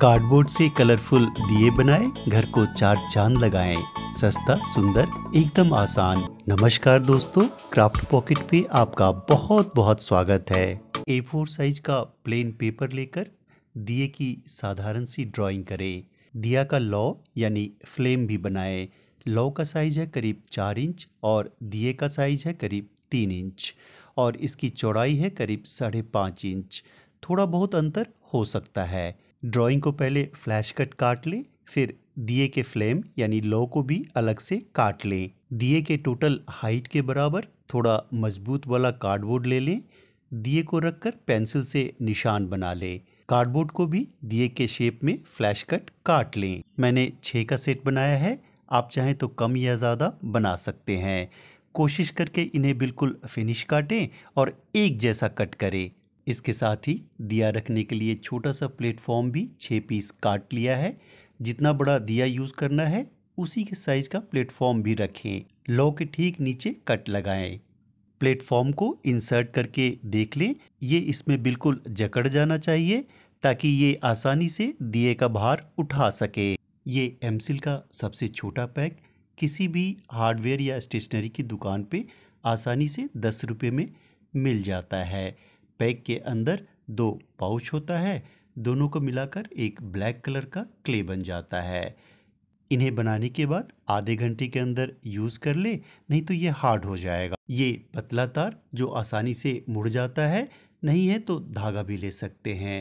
Cardboard से colourful दिए बनाएं, घर को चार चांद लगाएं। सस्ता सुंदर एकदम आसान नमस्कार दोस्तों क्राफ्ट पॉकेट पे आपका बहुत बहुत स्वागत है ए फोर साइज का प्लेन पेपर लेकर दिए की साधारण सी ड्राइंग करें दिया का लौ यानी फ्लेम भी बनाएं। लॉ का साइज है करीब चार इंच और दिए का साइज है करीब तीन इंच और इसकी चौड़ाई है करीब साढ़े पाँच इंच थोड़ा बहुत अंतर हो सकता है ड्राइंग को पहले फ्लैश कट काट लें फिर दिए के फ्लेम यानी लो को भी अलग से काट लें दिए के टोटल हाइट के बराबर थोड़ा मजबूत वाला कार्डबोर्ड ले लें दिए को रखकर पेंसिल से निशान बना लें कार्डबोर्ड को भी दिए के शेप में फ्लैश कट काट लें मैंने छः का सेट बनाया है आप चाहें तो कम या ज़्यादा बना सकते हैं कोशिश करके इन्हें बिल्कुल फिनिश काटें और एक जैसा कट करें इसके साथ ही दिया रखने के लिए छोटा सा प्लेटफॉर्म भी छः पीस काट लिया है जितना बड़ा दिया यूज़ करना है उसी के साइज का प्लेटफॉर्म भी रखें लौ के ठीक नीचे कट लगाएं प्लेटफॉर्म को इंसर्ट करके देख लें ये इसमें बिल्कुल जकड़ जाना चाहिए ताकि ये आसानी से दिए का भार उठा सके ये एमसिल का सबसे छोटा पैक किसी भी हार्डवेयर या स्टेशनरी की दुकान पे आसानी से दस रुपये में मिल जाता है पैक के अंदर दो पाउच होता है दोनों को मिलाकर एक ब्लैक कलर का क्ले बन जाता है इन्हें बनाने के बाद आधे घंटे के अंदर यूज़ कर ले नहीं तो ये हार्ड हो जाएगा ये पतला तार जो आसानी से मुड़ जाता है नहीं है तो धागा भी ले सकते हैं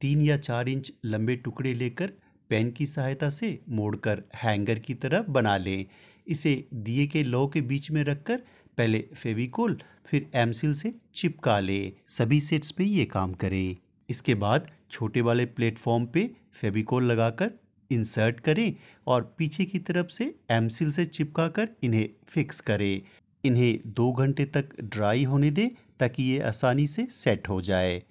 तीन या चार इंच लंबे टुकड़े लेकर पेन की सहायता से मोड़कर हैंगर की तरह बना लें इसे दिए के लौ के बीच में रखकर पहले फेविकोल फिर एमसिल से चिपका ले सभी सेट्स पे ये काम करें इसके बाद छोटे वाले प्लेटफॉर्म पे फेविकोल लगाकर इंसर्ट करें और पीछे की तरफ से एमसिल से चिपका कर इन्हें फिक्स करें इन्हें दो घंटे तक ड्राई होने दें ताकि ये आसानी से सेट हो जाए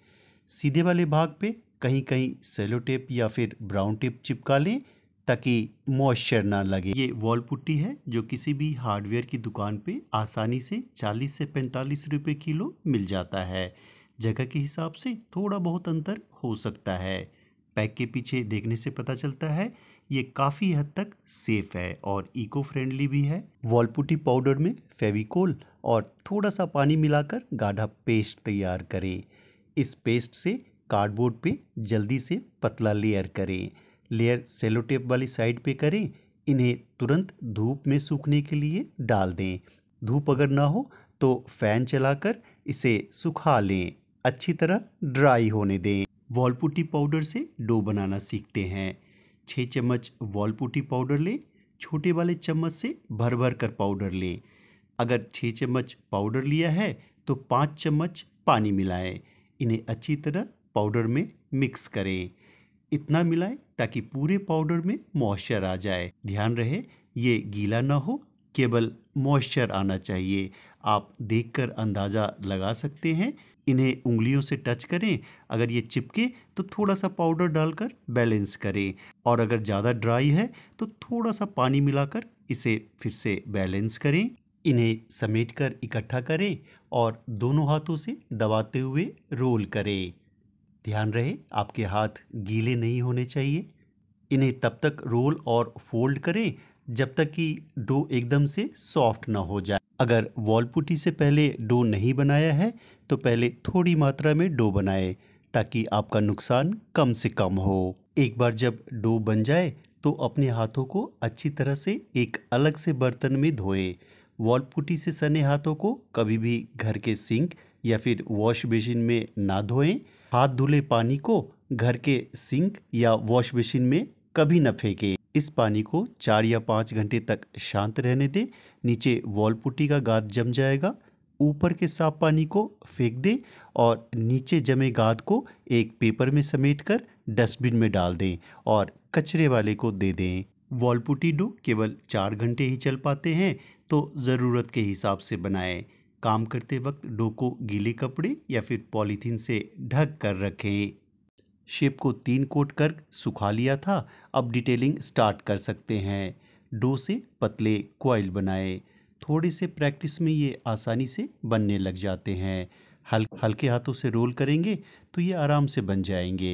सीधे वाले भाग पे कहीं कहीं सेलो टेप या फिर ब्राउन टेप चिपका लें ताकि मॉइस्चर ना लगे ये वॉल पुट्टी है जो किसी भी हार्डवेयर की दुकान पे आसानी से 40 से 45 रुपए किलो मिल जाता है जगह के हिसाब से थोड़ा बहुत अंतर हो सकता है पैक के पीछे देखने से पता चलता है ये काफ़ी हद तक सेफ है और इको फ्रेंडली भी है पुट्टी पाउडर में फेविकोल और थोड़ा सा पानी मिलाकर गाढ़ा पेस्ट तैयार करें इस पेस्ट से कार्डबोर्ड पे जल्दी से पतला लेयर करें लेयर सेलो टेप वाली साइड पे करें इन्हें तुरंत धूप में सूखने के लिए डाल दें धूप अगर ना हो तो फैन चलाकर इसे सुखा लें अच्छी तरह ड्राई होने दें वॉलपुटी पाउडर से डो बनाना सीखते हैं छः चम्मच वॉलपुटी पाउडर लें छोटे वाले चम्मच से भर भर कर पाउडर लें अगर छः चम्मच पाउडर लिया है तो पाँच चम्मच पानी मिलाएं इन्हें अच्छी तरह पाउडर में मिक्स करें इतना मिलाएं ताकि पूरे पाउडर में मॉइस्चर आ जाए ध्यान रहे ये गीला ना हो केवल मॉइस्चर आना चाहिए आप देखकर अंदाज़ा लगा सकते हैं इन्हें उंगलियों से टच करें अगर ये चिपके तो थोड़ा सा पाउडर डालकर बैलेंस करें और अगर ज़्यादा ड्राई है तो थोड़ा सा पानी मिलाकर इसे फिर से बैलेंस करें इन्हें समेटकर इकट्ठा करें और दोनों हाथों से दबाते हुए रोल करें ध्यान रहे आपके हाथ गीले नहीं होने चाहिए इन्हें तब तक रोल और फोल्ड करें जब तक कि डो एकदम से सॉफ्ट ना हो जाए अगर वॉल पुटी से पहले डो नहीं बनाया है तो पहले थोड़ी मात्रा में डो बनाएं ताकि आपका नुकसान कम से कम हो एक बार जब डो बन जाए तो अपने हाथों को अच्छी तरह से एक अलग से बर्तन में धोएं वॉल पुटी से सने हाथों को कभी भी घर के सिंक या फिर वॉश बेसिन में ना धोएं हाथ धुले पानी को घर के सिंक या वॉश मशीन में कभी न फेंके इस पानी को चार या पाँच घंटे तक शांत रहने दें नीचे वॉल पुट्टी का गाद जम जाएगा ऊपर के साफ पानी को फेंक दें और नीचे जमे गाद को एक पेपर में समेट कर डस्टबिन में डाल दें और कचरे वाले को दे दें वॉलपुटी डो केवल चार घंटे ही चल पाते हैं तो ज़रूरत के हिसाब से बनाएं काम करते वक्त डो को गीले कपड़े या फिर पॉलीथीन से ढक कर रखें शेप को तीन कोट कर सुखा लिया था अब डिटेलिंग स्टार्ट कर सकते हैं डो से पतले क्वाइल बनाए थोड़े से प्रैक्टिस में ये आसानी से बनने लग जाते हैं हल हल्के हाथों से रोल करेंगे तो ये आराम से बन जाएंगे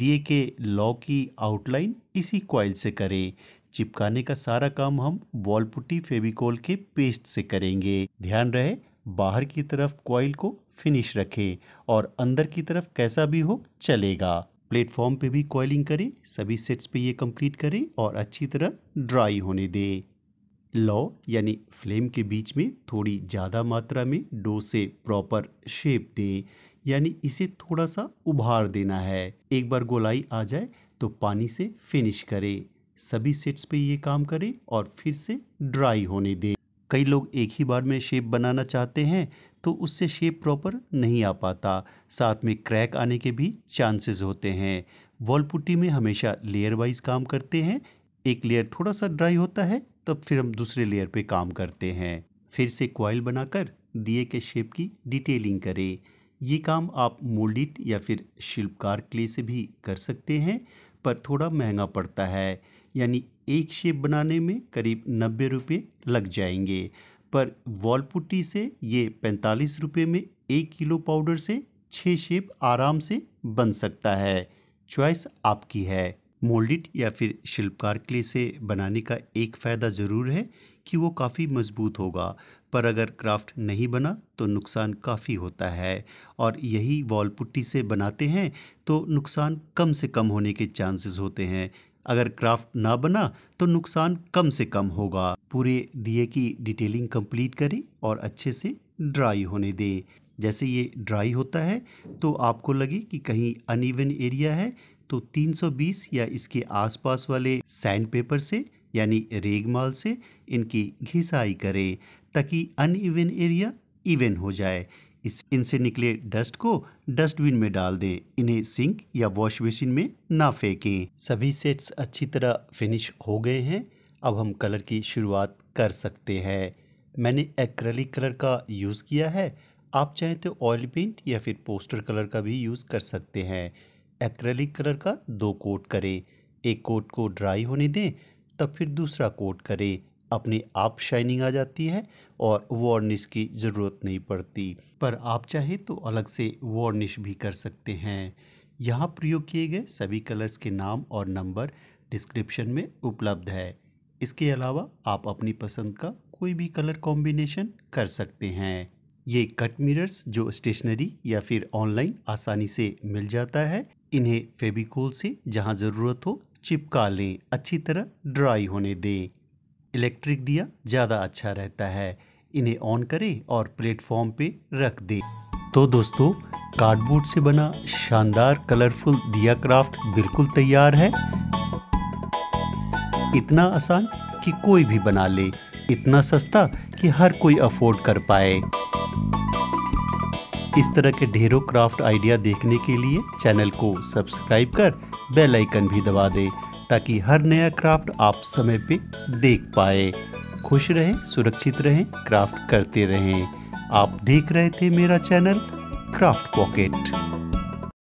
दिए के लॉ की आउटलाइन इसी क्वाइल से करें चिपकाने का सारा काम हम वॉल पुट्टी फेविकोल के पेस्ट से करेंगे ध्यान रहे बाहर की तरफ कॉयल को फिनिश रखें और अंदर की तरफ कैसा भी हो चलेगा प्लेटफॉर्म पे भी कॉयलिंग करें सभी सेट्स पे ये कंप्लीट करें और अच्छी तरह ड्राई होने दें लो यानी फ्लेम के बीच में थोड़ी ज़्यादा मात्रा में डो से प्रॉपर शेप दें यानी इसे थोड़ा सा उभार देना है एक बार गोलाई आ जाए तो पानी से फिनिश करें सभी सेट्स पे ये काम करें और फिर से ड्राई होने दें कई लोग एक ही बार में शेप बनाना चाहते हैं तो उससे शेप प्रॉपर नहीं आ पाता साथ में क्रैक आने के भी चांसेस होते हैं वॉल पुट्टी में हमेशा लेयर वाइज काम करते हैं एक लेयर थोड़ा सा ड्राई होता है तब फिर हम दूसरे लेयर पे काम करते हैं फिर से क्वाइल बनाकर दिए के शेप की डिटेलिंग करें ये काम आप मोल्डिट या फिर शिल्पकार क्ले से भी कर सकते हैं पर थोड़ा महंगा पड़ता है यानी एक शेप बनाने में करीब नब्बे रुपये लग जाएंगे पर वॉल पुट्टी से ये पैंतालीस रुपये में एक किलो पाउडर से छः शेप आराम से बन सकता है चॉइस आपकी है मोल्डिट या फिर शिल्पकार क्ले से बनाने का एक फ़ायदा ज़रूर है कि वो काफ़ी मजबूत होगा पर अगर क्राफ्ट नहीं बना तो नुकसान काफ़ी होता है और यही वॉल पुट्टी से बनाते हैं तो नुकसान कम से कम होने के चांसेस होते हैं अगर क्राफ्ट ना बना तो नुकसान कम से कम होगा पूरे दिए की डिटेलिंग कंप्लीट करें और अच्छे से ड्राई होने दें जैसे ये ड्राई होता है तो आपको लगे कि कहीं अनइवन एरिया है तो 320 या इसके आसपास वाले सैंड पेपर से यानी रेगमाल से इनकी घिसाई करें ताकि अनइवन एरिया इवन हो जाए इस इनसे निकले डस्ट को डस्टबिन में डाल दें इन्हें सिंक या वॉश मशीन में ना फेंकें सभी सेट्स अच्छी तरह फिनिश हो गए हैं अब हम कलर की शुरुआत कर सकते हैं मैंने एक्रेलिक कलर का यूज़ किया है आप चाहें तो ऑयल पेंट या फिर पोस्टर कलर का भी यूज़ कर सकते हैं एक्रेलिक कलर का दो कोट करें एक कोट को ड्राई होने दें तब फिर दूसरा कोट करें अपने आप शाइनिंग आ जाती है और वार्निश की ज़रूरत नहीं पड़ती पर आप चाहे तो अलग से वार्निश भी कर सकते हैं यहाँ प्रयोग किए गए सभी कलर्स के नाम और नंबर डिस्क्रिप्शन में उपलब्ध है इसके अलावा आप अपनी पसंद का कोई भी कलर कॉम्बिनेशन कर सकते हैं ये कट मिरर्स जो स्टेशनरी या फिर ऑनलाइन आसानी से मिल जाता है इन्हें फेबिकोल से जहाँ ज़रूरत हो चिपका लें अच्छी तरह ड्राई होने दें इलेक्ट्रिक दिया ज़्यादा अच्छा रहता है इन्हें ऑन करें और प्लेटफॉर्म पे रख दें तो दोस्तों कार्डबोर्ड से बना शानदार कलरफुल दिया क्राफ्ट बिल्कुल तैयार है इतना आसान कि कोई भी बना ले इतना सस्ता कि हर कोई अफोर्ड कर पाए इस तरह के ढेरों क्राफ्ट आइडिया देखने के लिए चैनल को सब्सक्राइब कर बेल आइकन भी दबा दें ताकि हर नया क्राफ्ट आप समय पे देख पाए खुश रहें सुरक्षित रहें क्राफ्ट करते रहें आप देख रहे थे मेरा चैनल क्राफ्ट पॉकेट